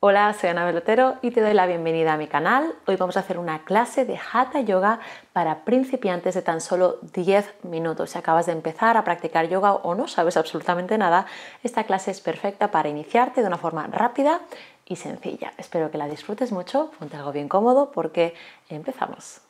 Hola, soy Ana Velotero y te doy la bienvenida a mi canal. Hoy vamos a hacer una clase de Hatha Yoga para principiantes de tan solo 10 minutos. Si acabas de empezar a practicar yoga o no sabes absolutamente nada, esta clase es perfecta para iniciarte de una forma rápida y sencilla. Espero que la disfrutes mucho, ponte algo bien cómodo porque empezamos.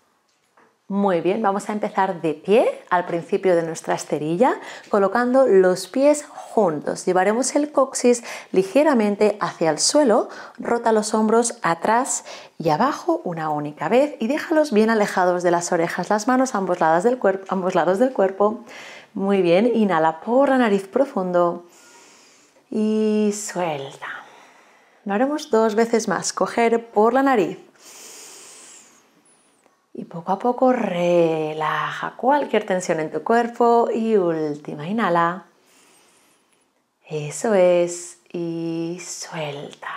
Muy bien, vamos a empezar de pie al principio de nuestra esterilla, colocando los pies juntos. Llevaremos el coxis ligeramente hacia el suelo, rota los hombros atrás y abajo una única vez y déjalos bien alejados de las orejas, las manos a ambos lados del, cuerpo, ambos lados del cuerpo. Muy bien, inhala por la nariz profundo y suelta. Lo haremos dos veces más, coger por la nariz poco a poco relaja cualquier tensión en tu cuerpo y última, inhala. Eso es y suelta.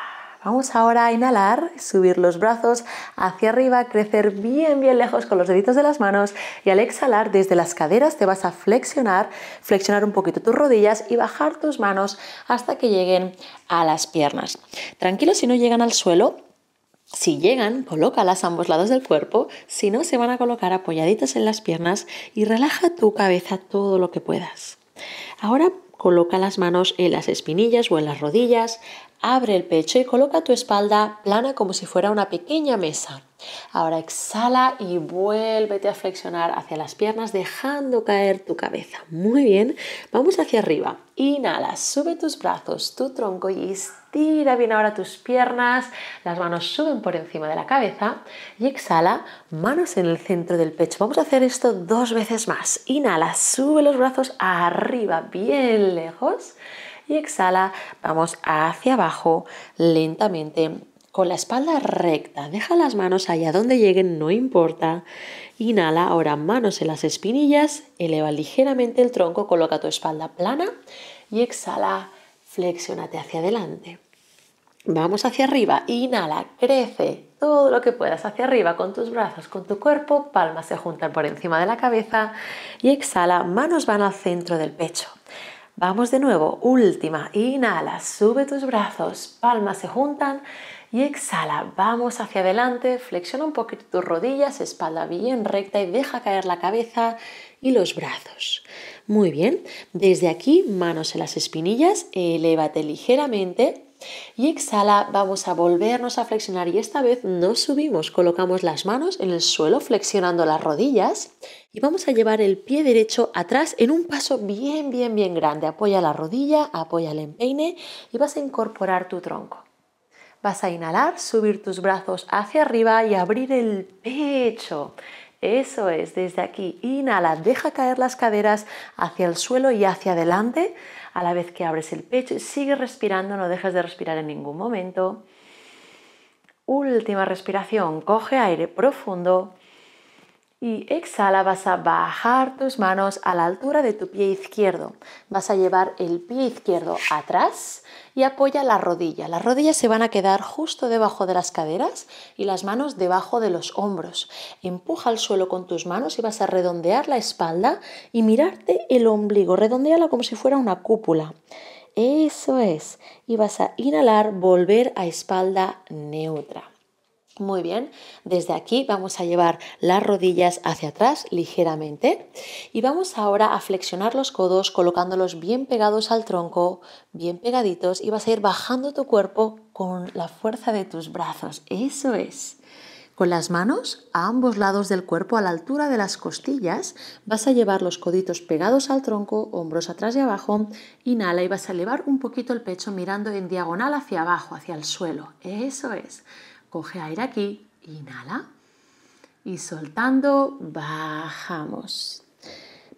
Vamos ahora a inhalar, subir los brazos hacia arriba, crecer bien, bien lejos con los deditos de las manos y al exhalar desde las caderas te vas a flexionar, flexionar un poquito tus rodillas y bajar tus manos hasta que lleguen a las piernas. Tranquilo si no llegan al suelo, si llegan, colócalas a ambos lados del cuerpo, si no, se van a colocar apoyaditas en las piernas y relaja tu cabeza todo lo que puedas. Ahora coloca las manos en las espinillas o en las rodillas, abre el pecho y coloca tu espalda plana como si fuera una pequeña mesa. Ahora exhala y vuélvete a flexionar hacia las piernas dejando caer tu cabeza. Muy bien, vamos hacia arriba. Inhala, sube tus brazos, tu tronco y estira bien ahora tus piernas. Las manos suben por encima de la cabeza y exhala, manos en el centro del pecho. Vamos a hacer esto dos veces más. Inhala, sube los brazos arriba, bien lejos. Y exhala, vamos hacia abajo lentamente con la espalda recta, deja las manos allá donde lleguen, no importa. Inhala, ahora manos en las espinillas, eleva ligeramente el tronco, coloca tu espalda plana y exhala, flexionate hacia adelante. Vamos hacia arriba, inhala, crece todo lo que puedas hacia arriba con tus brazos, con tu cuerpo, palmas se juntan por encima de la cabeza y exhala, manos van al centro del pecho. Vamos de nuevo, última, inhala, sube tus brazos, palmas se juntan y exhala. Vamos hacia adelante, flexiona un poquito tus rodillas, espalda bien recta y deja caer la cabeza y los brazos. Muy bien, desde aquí manos en las espinillas, elévate ligeramente y exhala, vamos a volvernos a flexionar y esta vez no subimos, colocamos las manos en el suelo flexionando las rodillas y vamos a llevar el pie derecho atrás en un paso bien, bien, bien grande. Apoya la rodilla, apoya el empeine y vas a incorporar tu tronco. Vas a inhalar, subir tus brazos hacia arriba y abrir el pecho. Eso es, desde aquí inhala, deja caer las caderas hacia el suelo y hacia adelante, a la vez que abres el pecho sigue respirando, no dejes de respirar en ningún momento. Última respiración, coge aire profundo y exhala, vas a bajar tus manos a la altura de tu pie izquierdo. Vas a llevar el pie izquierdo atrás y apoya la rodilla. Las rodillas se van a quedar justo debajo de las caderas y las manos debajo de los hombros. Empuja al suelo con tus manos y vas a redondear la espalda y mirarte el ombligo. Redondeala como si fuera una cúpula. Eso es. Y vas a inhalar, volver a espalda neutra. Muy bien, desde aquí vamos a llevar las rodillas hacia atrás ligeramente y vamos ahora a flexionar los codos colocándolos bien pegados al tronco, bien pegaditos y vas a ir bajando tu cuerpo con la fuerza de tus brazos. Eso es. Con las manos a ambos lados del cuerpo a la altura de las costillas vas a llevar los coditos pegados al tronco, hombros atrás y abajo, inhala y vas a elevar un poquito el pecho mirando en diagonal hacia abajo, hacia el suelo. Eso es. Coge aire aquí, inhala y soltando bajamos.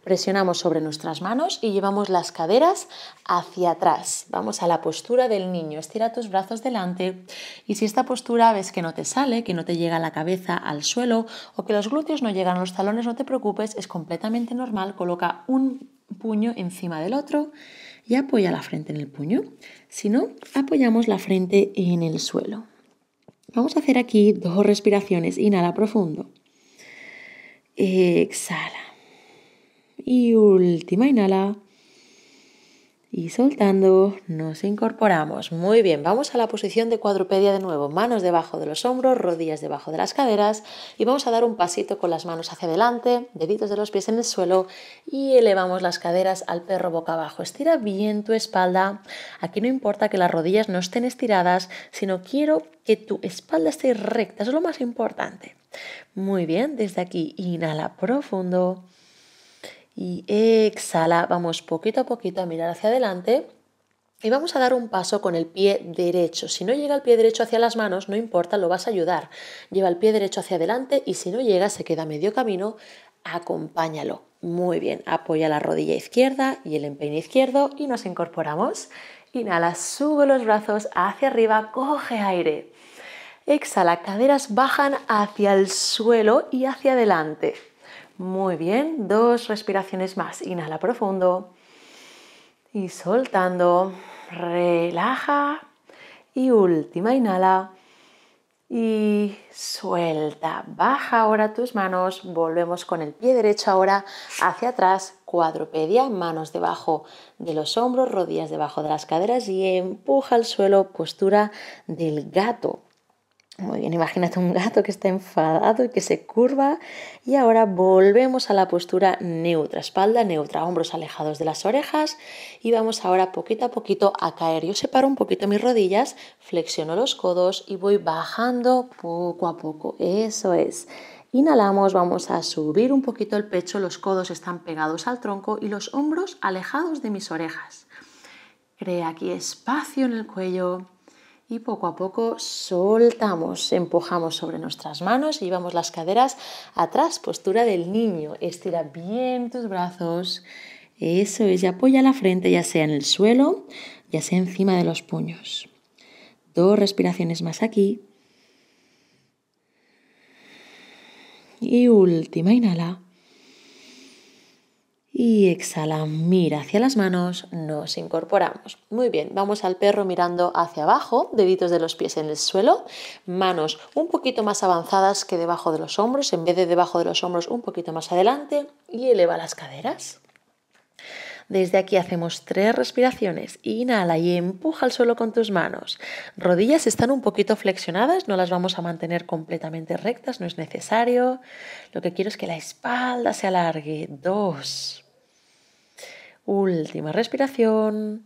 Presionamos sobre nuestras manos y llevamos las caderas hacia atrás. Vamos a la postura del niño. Estira tus brazos delante y si esta postura ves que no te sale, que no te llega la cabeza al suelo o que los glúteos no llegan a los talones, no te preocupes, es completamente normal. Coloca un puño encima del otro y apoya la frente en el puño. Si no, apoyamos la frente en el suelo. Vamos a hacer aquí dos respiraciones. Inhala profundo. Exhala. Y última, inhala y soltando nos incorporamos. Muy bien, vamos a la posición de cuadrupedia de nuevo. Manos debajo de los hombros, rodillas debajo de las caderas y vamos a dar un pasito con las manos hacia adelante, deditos de los pies en el suelo y elevamos las caderas al perro boca abajo. Estira bien tu espalda. Aquí no importa que las rodillas no estén estiradas, sino quiero que tu espalda esté recta. Eso es lo más importante. Muy bien, desde aquí inhala profundo y exhala. Vamos poquito a poquito a mirar hacia adelante y vamos a dar un paso con el pie derecho. Si no llega el pie derecho hacia las manos, no importa, lo vas a ayudar. Lleva el pie derecho hacia adelante y si no llega, se queda medio camino, acompáñalo. Muy bien, apoya la rodilla izquierda y el empeine izquierdo y nos incorporamos. Inhala, subo los brazos hacia arriba, coge aire. Exhala, caderas bajan hacia el suelo y hacia adelante. Muy bien, dos respiraciones más. Inhala profundo y soltando. Relaja y última inhala y suelta. Baja ahora tus manos, volvemos con el pie derecho ahora hacia atrás, cuadrupedia, manos debajo de los hombros, rodillas debajo de las caderas y empuja al suelo, postura del gato. Muy bien, imagínate un gato que está enfadado y que se curva. Y ahora volvemos a la postura neutra, espalda neutra, hombros alejados de las orejas. Y vamos ahora poquito a poquito a caer. Yo separo un poquito mis rodillas, flexiono los codos y voy bajando poco a poco. Eso es. Inhalamos, vamos a subir un poquito el pecho, los codos están pegados al tronco y los hombros alejados de mis orejas. Crea aquí espacio en el cuello y poco a poco soltamos, empujamos sobre nuestras manos y llevamos las caderas atrás, postura del niño. Estira bien tus brazos. Eso es, y apoya la frente ya sea en el suelo, ya sea encima de los puños. Dos respiraciones más aquí. Y última, inhala. Y exhala, mira hacia las manos, nos incorporamos. Muy bien, vamos al perro mirando hacia abajo, deditos de los pies en el suelo, manos un poquito más avanzadas que debajo de los hombros, en vez de debajo de los hombros un poquito más adelante y eleva las caderas. Desde aquí hacemos tres respiraciones. Inhala y empuja al suelo con tus manos. Rodillas están un poquito flexionadas, no las vamos a mantener completamente rectas, no es necesario. Lo que quiero es que la espalda se alargue. Dos. Última respiración.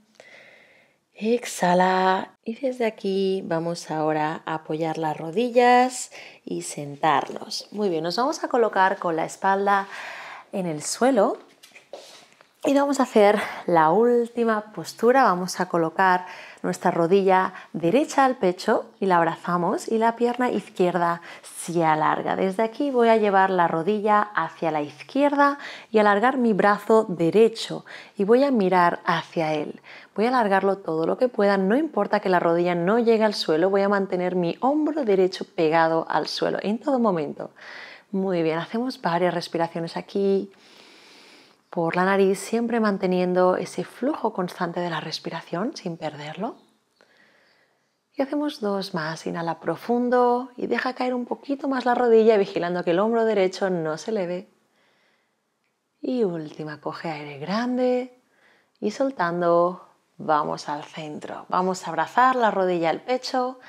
Exhala y desde aquí vamos ahora a apoyar las rodillas y sentarnos. Muy bien, nos vamos a colocar con la espalda en el suelo y vamos a hacer la última postura, vamos a colocar nuestra rodilla derecha al pecho y la abrazamos y la pierna izquierda se alarga. Desde aquí voy a llevar la rodilla hacia la izquierda y alargar mi brazo derecho y voy a mirar hacia él. Voy a alargarlo todo lo que pueda, no importa que la rodilla no llegue al suelo, voy a mantener mi hombro derecho pegado al suelo en todo momento. Muy bien, hacemos varias respiraciones aquí por la nariz, siempre manteniendo ese flujo constante de la respiración sin perderlo. Y hacemos dos más. Inhala profundo y deja caer un poquito más la rodilla, vigilando que el hombro derecho no se eleve. Y última, coge aire grande y soltando, vamos al centro. Vamos a abrazar la rodilla al pecho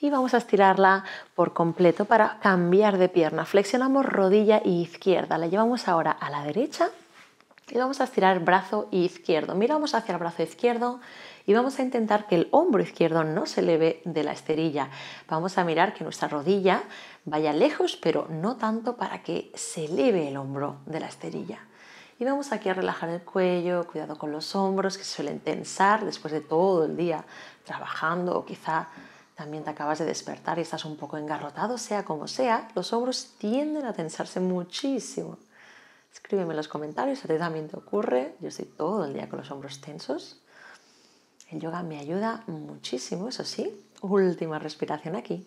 y vamos a estirarla por completo para cambiar de pierna. Flexionamos rodilla izquierda, la llevamos ahora a la derecha y vamos a estirar el brazo izquierdo. Miramos hacia el brazo izquierdo y vamos a intentar que el hombro izquierdo no se eleve de la esterilla. Vamos a mirar que nuestra rodilla vaya lejos, pero no tanto para que se eleve el hombro de la esterilla. Y vamos aquí a relajar el cuello, cuidado con los hombros que suelen tensar después de todo el día trabajando o quizá también te acabas de despertar y estás un poco engarrotado, sea como sea, los hombros tienden a tensarse muchísimo. Escríbeme en los comentarios, a ti también te ocurre. Yo estoy todo el día con los hombros tensos. El yoga me ayuda muchísimo, eso sí. Última respiración aquí.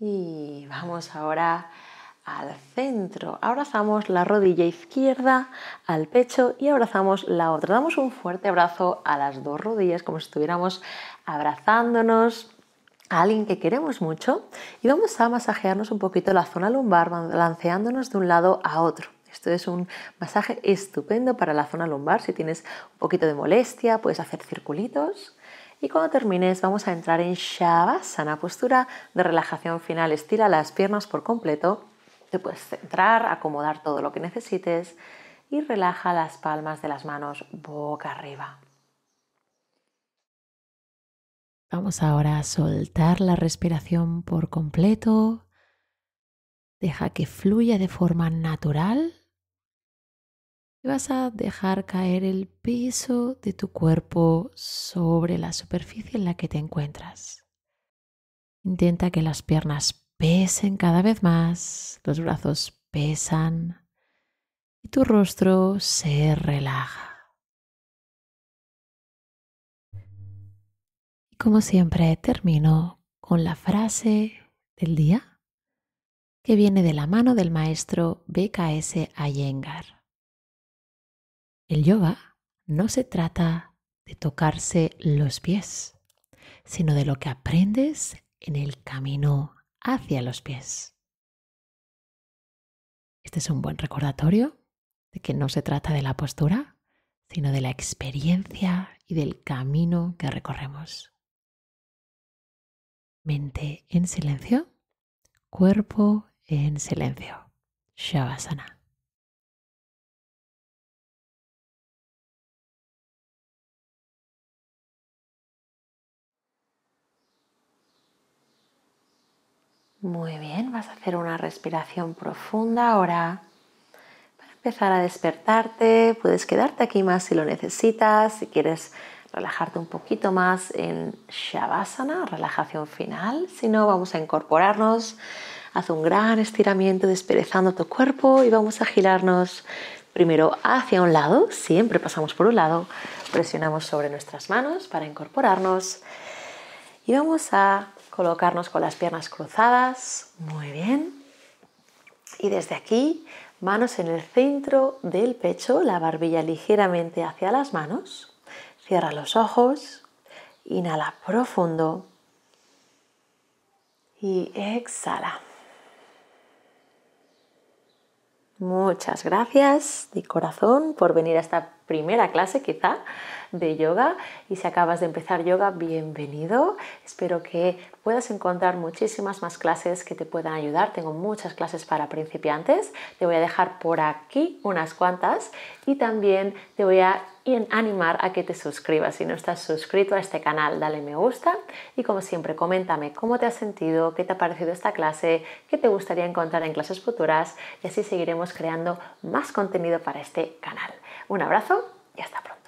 Y vamos ahora al centro. Abrazamos la rodilla izquierda al pecho y abrazamos la otra. Damos un fuerte abrazo a las dos rodillas como si estuviéramos abrazándonos a alguien que queremos mucho y vamos a masajearnos un poquito la zona lumbar balanceándonos de un lado a otro. Esto es un masaje estupendo para la zona lumbar. Si tienes un poquito de molestia, puedes hacer circulitos. Y cuando termines vamos a entrar en Shavasana, postura de relajación final. Estira las piernas por completo. Te puedes centrar, acomodar todo lo que necesites y relaja las palmas de las manos boca arriba. Vamos ahora a soltar la respiración por completo. Deja que fluya de forma natural. Y vas a dejar caer el peso de tu cuerpo sobre la superficie en la que te encuentras. Intenta que las piernas pesen cada vez más, los brazos pesan y tu rostro se relaja. como siempre, termino con la frase del día que viene de la mano del maestro BKS Ayengar. El yoga no se trata de tocarse los pies, sino de lo que aprendes en el camino hacia los pies. Este es un buen recordatorio de que no se trata de la postura, sino de la experiencia y del camino que recorremos. Mente en silencio, cuerpo en silencio. Shavasana. Muy bien, vas a hacer una respiración profunda ahora. Para empezar a despertarte, puedes quedarte aquí más si lo necesitas, si quieres relajarte un poquito más en Shavasana, relajación final. Si no, vamos a incorporarnos. Haz un gran estiramiento desperezando tu cuerpo y vamos a girarnos primero hacia un lado. Siempre pasamos por un lado. Presionamos sobre nuestras manos para incorporarnos. Y vamos a colocarnos con las piernas cruzadas. Muy bien. Y desde aquí, manos en el centro del pecho, la barbilla ligeramente hacia las manos. Cierra los ojos, inhala profundo y exhala. Muchas gracias de corazón por venir a esta primera clase quizá de yoga y si acabas de empezar yoga, bienvenido. Espero que puedas encontrar muchísimas más clases que te puedan ayudar. Tengo muchas clases para principiantes. Te voy a dejar por aquí unas cuantas y también te voy a y en animar a que te suscribas. Si no estás suscrito a este canal, dale me gusta y como siempre, coméntame cómo te has sentido, qué te ha parecido esta clase, qué te gustaría encontrar en clases futuras y así seguiremos creando más contenido para este canal. Un abrazo y hasta pronto.